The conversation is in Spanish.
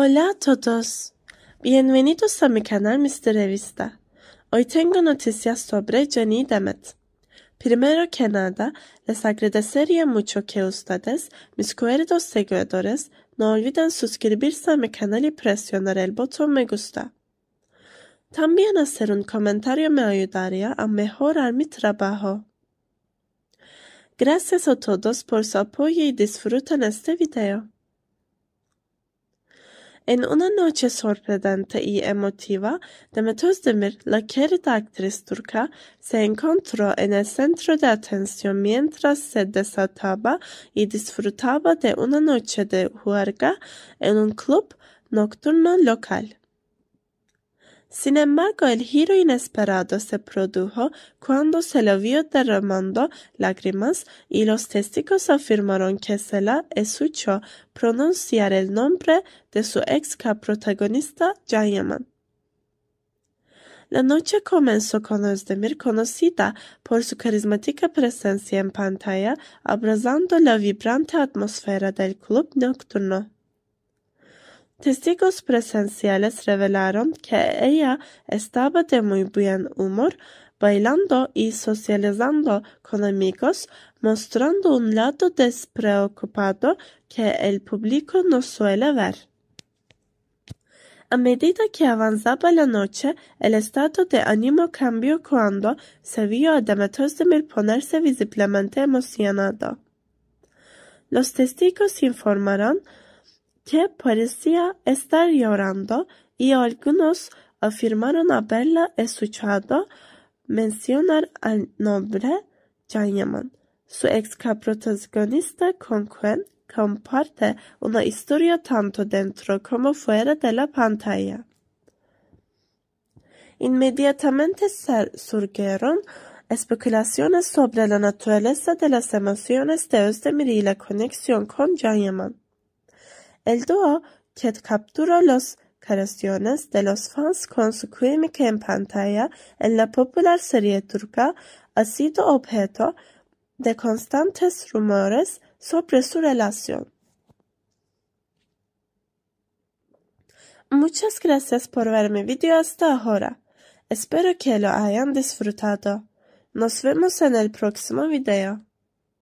Hola a todos. Bienvenidos a mi canal Mister Revista. Hoy tengo noticias sobre Jenny Demet. Primero que nada, les agradecería mucho que ustedes, mis queridos seguidores, no olviden suscribirse a mi canal y presionar el botón me gusta. También hacer un comentario me ayudaría a mejorar mi trabajo. Gracias a todos por su apoyo y disfruten este video. En una noche sorprendente y emotiva, Demet Özdemir, la querida actriz turca, se encontró en el centro de atención mientras se desataba y disfrutaba de una noche de juerga en un club nocturno local. Sin embargo, el giro inesperado se produjo cuando se le vio derramando lágrimas y los testigos afirmaron que se la escuchó pronunciar el nombre de su ex protagonista Jayaman. La noche comenzó con Osdemir conocida por su carismática presencia en pantalla, abrazando la vibrante atmósfera del club nocturno. Testigos presenciales revelaron que ella estaba de muy buen humor, bailando y socializando con amigos, mostrando un lado despreocupado que el público no suele ver. A medida que avanzaba la noche, el estado de ánimo cambió cuando se vio a Mil ponerse visiblemente emocionado. Los testigos informaron que parecía estar llorando y algunos afirmaron haberla escuchado mencionar al nombre Janyaman. Su ex protagonista con quien comparte una historia tanto dentro como fuera de la pantalla. Inmediatamente surgieron especulaciones sobre la naturaleza de las emociones de Özdemir este y la conexión con Janyaman. El dúo que capturó las creaciones de los fans con su química en pantalla en la popular serie turca ha sido objeto de constantes rumores sobre su relación. Muchas gracias por ver mi video hasta ahora. Espero que lo hayan disfrutado. Nos vemos en el próximo video.